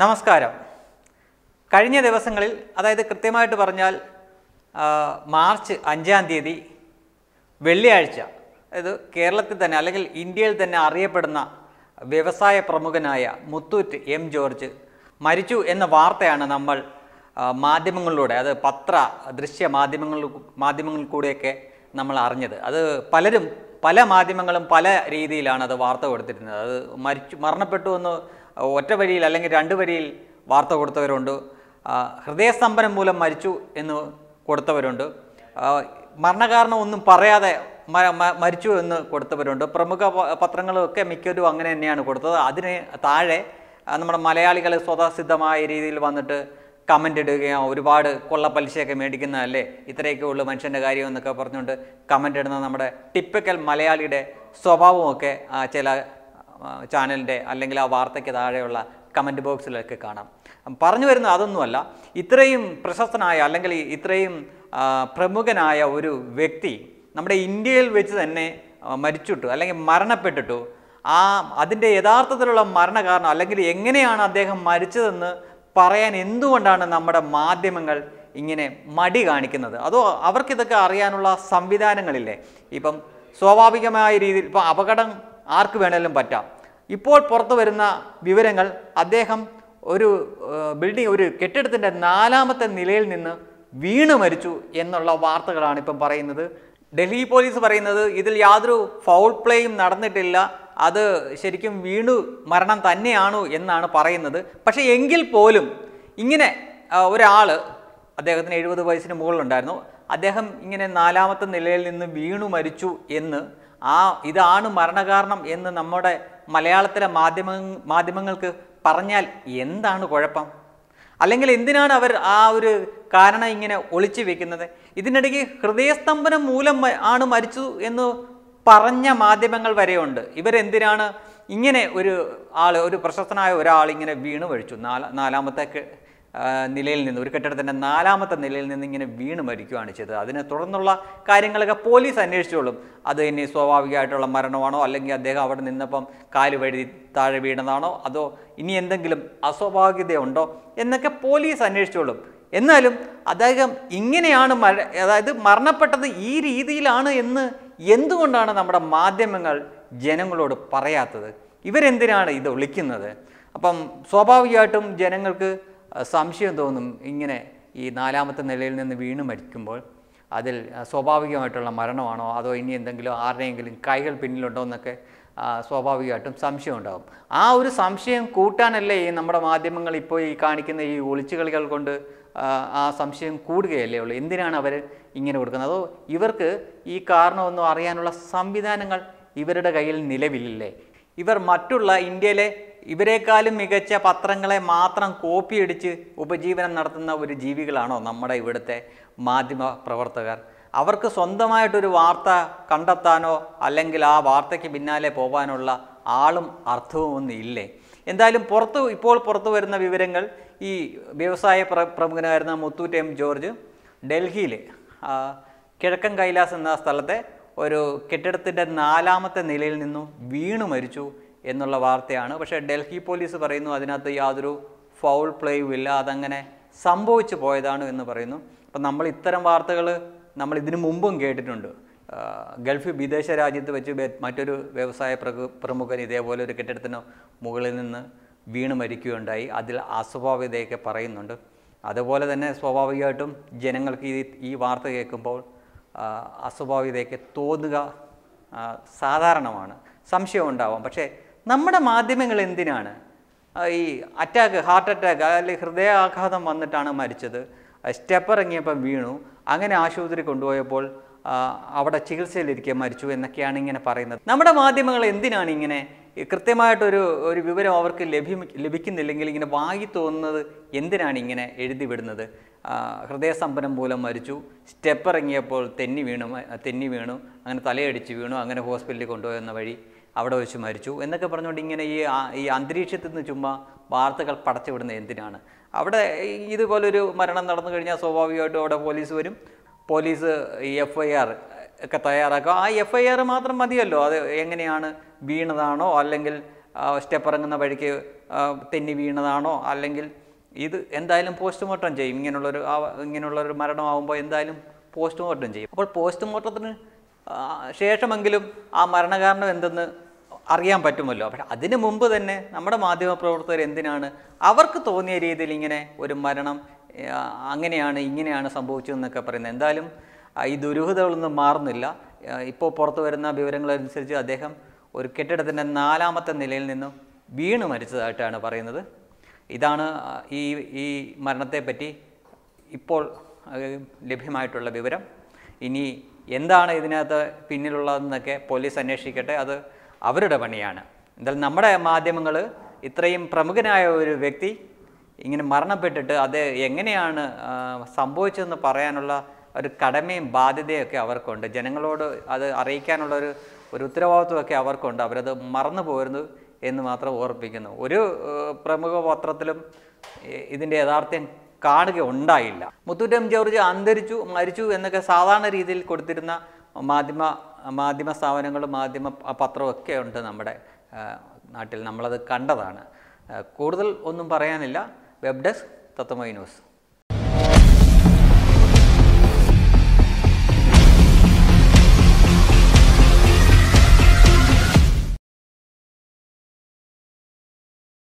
നമസ്കാരം കഴിഞ്ഞ ദിവസങ്ങളിൽ അതായത് കൃത്യമായിട്ട് പറഞ്ഞാൽ മാർച്ച് അഞ്ചാം തീയതി വെള്ളിയാഴ്ച അതായത് കേരളത്തിൽ തന്നെ അല്ലെങ്കിൽ ഇന്ത്യയിൽ തന്നെ അറിയപ്പെടുന്ന വ്യവസായ പ്രമുഖനായ മുത്തൂറ്റ് എം ജോർജ് മരിച്ചു എന്ന വാർത്തയാണ് നമ്മൾ മാധ്യമങ്ങളിലൂടെ അത് പത്ര ദൃശ്യ മാധ്യമങ്ങൾ മാധ്യമങ്ങളിൽ കൂടെയൊക്കെ നമ്മൾ അറിഞ്ഞത് അത് പലരും പല മാധ്യമങ്ങളും പല രീതിയിലാണ് അത് വാർത്ത കൊടുത്തിരുന്നത് അത് മരിച്ചു മരണപ്പെട്ടു എന്ന് ഒറ്റ വരിയിൽ അല്ലെങ്കിൽ രണ്ട് വരിയിൽ വാർത്ത കൊടുത്തവരുണ്ട് ഹൃദയസ്തംഭനം മൂലം മരിച്ചു എന്ന് കൊടുത്തവരുണ്ട് മരണകാരണം ഒന്നും പറയാതെ മരിച്ചു എന്ന് കൊടുത്തവരുണ്ട് പ്രമുഖ പത്രങ്ങളൊക്കെ മിക്കവരും അങ്ങനെ തന്നെയാണ് കൊടുത്തത് അതിന് താഴെ നമ്മുടെ മലയാളികൾ സ്വതസിദ്ധമായ രീതിയിൽ വന്നിട്ട് കമൻ്റ് ഇടുകയും ഒരുപാട് കൊള്ള പലിശയൊക്കെ മേടിക്കുന്നതല്ലേ ഇത്രയൊക്കെ ഉള്ളൂ മനുഷ്യൻ്റെ കാര്യം എന്നൊക്കെ പറഞ്ഞുകൊണ്ട് കമൻ്റ് ഇടുന്ന നമ്മുടെ ടിപ്പിക്കൽ മലയാളിയുടെ സ്വഭാവമൊക്കെ ചില ചാനലിൻ്റെ അല്ലെങ്കിൽ ആ വാർത്തയ്ക്ക് താഴെയുള്ള കമൻറ്റ് ബോക്സിലൊക്കെ കാണാം പറഞ്ഞു വരുന്നത് അതൊന്നുമല്ല ഇത്രയും പ്രശസ്തനായ അല്ലെങ്കിൽ ഇത്രയും പ്രമുഖനായ ഒരു വ്യക്തി നമ്മുടെ ഇന്ത്യയിൽ വെച്ച് തന്നെ മരിച്ചിട്ടു അല്ലെങ്കിൽ മരണപ്പെട്ടിട്ടു ആ അതിൻ്റെ യഥാർത്ഥത്തിലുള്ള മരണകാരണം അല്ലെങ്കിൽ എങ്ങനെയാണ് അദ്ദേഹം മരിച്ചതെന്ന് പറയാൻ എന്തുകൊണ്ടാണ് നമ്മുടെ മാധ്യമങ്ങൾ ഇങ്ങനെ മടി കാണിക്കുന്നത് അതോ അവർക്കിതൊക്കെ അറിയാനുള്ള സംവിധാനങ്ങളില്ലേ ഇപ്പം സ്വാഭാവികമായ രീതിയിൽ ഇപ്പം അപകടം ആർക്ക് വേണേലും പറ്റാം ഇപ്പോൾ പുറത്തു വരുന്ന വിവരങ്ങൾ അദ്ദേഹം ഒരു ബിൽഡിംഗ് ഒരു കെട്ടിടത്തിൻ്റെ നാലാമത്തെ നിലയിൽ നിന്ന് വീണ് മരിച്ചു എന്നുള്ള വാർത്തകളാണ് ഇപ്പം പറയുന്നത് ഡൽഹി പോലീസ് പറയുന്നത് ഇതിൽ യാതൊരു ഫൗൾ പ്ലേയും നടന്നിട്ടില്ല അത് ശരിക്കും വീണു മരണം തന്നെയാണു എന്നാണ് പറയുന്നത് പക്ഷേ എങ്കിൽ പോലും ഇങ്ങനെ ഒരാൾ അദ്ദേഹത്തിന് എഴുപത് വയസ്സിന് മുകളിലുണ്ടായിരുന്നു അദ്ദേഹം ഇങ്ങനെ നാലാമത്തെ നിലയിൽ നിന്ന് വീണു മരിച്ചു എന്ന് ആ ഇതാണ് മരണകാരണം എന്ന് നമ്മുടെ മലയാളത്തിലെ മാധ്യമ മാധ്യമങ്ങൾക്ക് പറഞ്ഞാൽ എന്താണ് കുഴപ്പം അല്ലെങ്കിൽ എന്തിനാണ് അവർ ആ ഒരു കാരണം ഇങ്ങനെ ഒളിച്ചു വെക്കുന്നത് ഇതിനിടയ്ക്ക് ഹൃദയസ്തംഭനം മൂലം ആണ് മരിച്ചു എന്ന് പറഞ്ഞ മാധ്യമങ്ങൾ വരെയുണ്ട് ഇവരെന്തിനാണ് ഇങ്ങനെ ഒരു ആൾ ഒരു പ്രശസ്തനായ ഒരാൾ ഇങ്ങനെ വീണ് വഴിച്ചു നാലാമത്തെ നിലയിൽ നിന്ന് ഒരു കെട്ടിടത്തിൻ്റെ നാലാമത്തെ നിലയിൽ നിന്ന് ഇങ്ങനെ വീണ് മരിക്കുകയാണ് ചെയ്തത് അതിനെ തുടർന്നുള്ള കാര്യങ്ങളൊക്കെ പോലീസ് അന്വേഷിച്ചോളും അത് ഇനി സ്വാഭാവികമായിട്ടുള്ള മരണമാണോ അല്ലെങ്കിൽ അദ്ദേഹം അവിടെ നിന്നപ്പം കാല് വഴുതി താഴെ വീണതാണോ അതോ ഇനി എന്തെങ്കിലും അസ്വാഭാവികതയുണ്ടോ എന്നൊക്കെ പോലീസ് അന്വേഷിച്ചോളും എന്നാലും അദ്ദേഹം ഇങ്ങനെയാണ് മര അതായത് മരണപ്പെട്ടത് ഈ രീതിയിലാണ് എന്ന് എന്തുകൊണ്ടാണ് നമ്മുടെ മാധ്യമങ്ങൾ ജനങ്ങളോട് പറയാത്തത് ഇവരെന്തിനാണ് ഇത് ഒളിക്കുന്നത് അപ്പം സ്വാഭാവികമായിട്ടും ജനങ്ങൾക്ക് സംശയം തോന്നും ഇങ്ങനെ ഈ നാലാമത്തെ നിലയിൽ നിന്ന് വീണ് മരിക്കുമ്പോൾ അതിൽ സ്വാഭാവികമായിട്ടുള്ള മരണമാണോ അതോ ഇനി എന്തെങ്കിലും ആരുടെയെങ്കിലും കൈകൾ പിന്നിലുണ്ടോ എന്നൊക്കെ സ്വാഭാവികമായിട്ടും സംശയം ഉണ്ടാകും ആ ഒരു സംശയം കൂട്ടാനല്ലേ ഈ നമ്മുടെ മാധ്യമങ്ങൾ ഇപ്പോൾ ഈ കാണിക്കുന്ന ഈ ഒളിച്ചുകളികൾ കൊണ്ട് ആ സംശയം കൂടുകയല്ലേ ഉള്ളൂ എന്തിനാണ് അവർ ഇങ്ങനെ കൊടുക്കുന്നത് അതോ ഇവർക്ക് ഈ കാരണമൊന്നും അറിയാനുള്ള സംവിധാനങ്ങൾ ഇവരുടെ കയ്യിൽ നിലവിലില്ലേ ഇവർ മറ്റുള്ള ഇന്ത്യയിലെ ഇവരെക്കാളും മികച്ച പത്രങ്ങളെ മാത്രം കോപ്പിയടിച്ച് ഉപജീവനം നടത്തുന്ന ഒരു ജീവികളാണോ നമ്മുടെ ഇവിടുത്തെ മാധ്യമ പ്രവർത്തകർ അവർക്ക് സ്വന്തമായിട്ടൊരു വാർത്ത കണ്ടെത്താനോ അല്ലെങ്കിൽ ആ വാർത്തയ്ക്ക് പിന്നാലെ പോകാനുള്ള ആളും അർത്ഥവും ഒന്നും ഇല്ലേ എന്തായാലും പുറത്ത് ഇപ്പോൾ പുറത്തു വരുന്ന വിവരങ്ങൾ ഈ വ്യവസായ പ്ര പ്രമുഖനായിരുന്ന മുത്തൂറ്റ് എം ജോർജ് ഡൽഹിയിൽ കിഴക്കൻ കൈലാസ് എന്ന സ്ഥലത്തെ ഒരു കെട്ടിടത്തിൻ്റെ നാലാമത്തെ നിലയിൽ നിന്നും വീണു മരിച്ചു എന്നുള്ള വാർത്തയാണ് പക്ഷേ ഡൽഹി പോലീസ് പറയുന്നു അതിനകത്ത് യാതൊരു ഫൗൾ പ്ലേയും ഇല്ല അതങ്ങനെ സംഭവിച്ചു പോയതാണ് എന്ന് പറയുന്നു അപ്പം നമ്മൾ ഇത്തരം വാർത്തകൾ നമ്മൾ ഇതിനു മുമ്പും കേട്ടിട്ടുണ്ട് ഗൾഫ് വിദേശ രാജ്യത്ത് വെച്ച് മറ്റൊരു വ്യവസായ പ്രമുഖൻ ഇതേപോലെ ഒരു കെട്ടിടത്തിന് മുകളിൽ നിന്ന് വീണ് മരിക്കുകയുണ്ടായി അതിൽ അസ്വാഭാവികതയൊക്കെ പറയുന്നുണ്ട് അതുപോലെ തന്നെ സ്വാഭാവികമായിട്ടും ജനങ്ങൾക്ക് ഈ ഈ വാർത്ത കേൾക്കുമ്പോൾ അസ്വാഭാവികതയൊക്കെ തോന്നുക സാധാരണമാണ് സംശയം ഉണ്ടാവാം പക്ഷേ നമ്മുടെ മാധ്യമങ്ങൾ എന്തിനാണ് ഈ അറ്റാക്ക് ഹാർട്ട് അറ്റാക്ക് അല്ലെങ്കിൽ ഹൃദയാഘാതം വന്നിട്ടാണ് മരിച്ചത് സ്റ്റെപ്പ് ഇറങ്ങിയപ്പം വീണു അങ്ങനെ ആശുപത്രി കൊണ്ടുപോയപ്പോൾ അവിടെ ചികിത്സയിലിരിക്കെ മരിച്ചു എന്നൊക്കെയാണ് ഇങ്ങനെ പറയുന്നത് നമ്മുടെ മാധ്യമങ്ങൾ എന്തിനാണ് ഇങ്ങനെ കൃത്യമായിട്ടൊരു ഒരു വിവരം അവർക്ക് ലഭ്യം ലഭിക്കുന്നില്ലെങ്കിൽ ഇങ്ങനെ വായി തോന്നുന്നത് എന്തിനാണ് ഇങ്ങനെ എഴുതി വിടുന്നത് ഹൃദയസ്തംഭനം മൂലം മരിച്ചു സ്റ്റെപ്പ് ഇറങ്ങിയപ്പോൾ തെന്നി വീണു തെന്നി വീണു അങ്ങനെ തലയടിച്ച് വീണു അങ്ങനെ ഹോസ്പിറ്റലിൽ കൊണ്ടുപോയെന്ന വഴി അവിടെ വെച്ച് മരിച്ചു എന്നൊക്കെ പറഞ്ഞുകൊണ്ട് ഇങ്ങനെ ഈ ഈ അന്തരീക്ഷത്തിൽ നിന്ന് ചുമ്മാ വാർത്തകൾ പടച്ചുവിടുന്നത് എന്തിനാണ് അവിടെ ഇതുപോലൊരു മരണം നടന്നു കഴിഞ്ഞാൽ സ്വാഭാവികമായിട്ടും അവിടെ പോലീസ് വരും പോലീസ് ഈ എഫ് ഐ ആർ ഒക്കെ തയ്യാറാക്കുക ആ എഫ് ഐ ആർ മാത്രം മതിയല്ലോ അത് എങ്ങനെയാണ് വീണതാണോ അല്ലെങ്കിൽ സ്റ്റെപ്പ് ഇറങ്ങുന്ന വഴിക്ക് തെന്നി വീണതാണോ അല്ലെങ്കിൽ ഇത് എന്തായാലും പോസ്റ്റ്മോർട്ടം ചെയ്യും ഇങ്ങനെയുള്ളൊരു ഇങ്ങനെയുള്ളൊരു മരണമാകുമ്പോൾ എന്തായാലും പോസ്റ്റ്മോർട്ടം ചെയ്യും അപ്പോൾ പോസ്റ്റ്മോർട്ടത്തിന് ശേഷമെങ്കിലും ആ മരണകാരണം എന്തെന്ന് അറിയാൻ പറ്റുമല്ലോ പക്ഷെ അതിന് മുമ്പ് തന്നെ നമ്മുടെ മാധ്യമപ്രവർത്തകർ എന്തിനാണ് അവർക്ക് തോന്നിയ രീതിയിൽ ഇങ്ങനെ ഒരു മരണം അങ്ങനെയാണ് ഇങ്ങനെയാണ് സംഭവിച്ചതെന്നൊക്കെ പറയുന്നത് എന്തായാലും ഈ ദുരൂഹതകളൊന്നും മാറുന്നില്ല ഇപ്പോൾ പുറത്തു വരുന്ന വിവരങ്ങളനുസരിച്ച് അദ്ദേഹം ഒരു കെട്ടിടത്തിൻ്റെ നാലാമത്തെ നിലയിൽ നിന്നും വീണ് മരിച്ചതായിട്ടാണ് പറയുന്നത് ഇതാണ് ഈ ഈ മരണത്തെപ്പറ്റി ഇപ്പോൾ ലഭ്യമായിട്ടുള്ള വിവരം ഇനി എന്താണ് ഇതിനകത്ത് പിന്നിലുള്ളതെന്നൊക്കെ പോലീസ് അന്വേഷിക്കട്ടെ അത് അവരുടെ പണിയാണ് എന്തായാലും നമ്മുടെ മാധ്യമങ്ങൾ ഇത്രയും പ്രമുഖനായ ഒരു വ്യക്തി ഇങ്ങനെ മരണപ്പെട്ടിട്ട് അത് എങ്ങനെയാണ് സംഭവിച്ചതെന്ന് പറയാനുള്ള ഒരു കടമയും ബാധ്യതയൊക്കെ അവർക്കുണ്ട് ജനങ്ങളോട് അത് അറിയിക്കാനുള്ള ഒരു ഉത്തരവാദിത്വമൊക്കെ അവർക്കുണ്ട് അവരത് മറന്നു പോയിരുന്നു എന്ന് മാത്രം ഓർപ്പിക്കുന്നു ഒരു പ്രമുഖ പത്രത്തിലും ഇതിൻ്റെ യഥാർത്ഥ്യം കാണുക ഉണ്ടായില്ല മുത്തൂറ്റം ജോർജ് അന്തരിച്ചു മരിച്ചു എന്നൊക്കെ സാധാരണ രീതിയിൽ കൊടുത്തിരുന്ന മാധ്യമ മാധ്യമ സ്ഥാപനങ്ങളും മാധ്യമ പത്രവും ഒക്കെ ഉണ്ട് നമ്മുടെ നാട്ടിൽ നമ്മളത് കണ്ടതാണ് കൂടുതൽ ഒന്നും പറയാനില്ല വെബ് ഡെസ്ക് തത്വമൈ ന്യൂസ്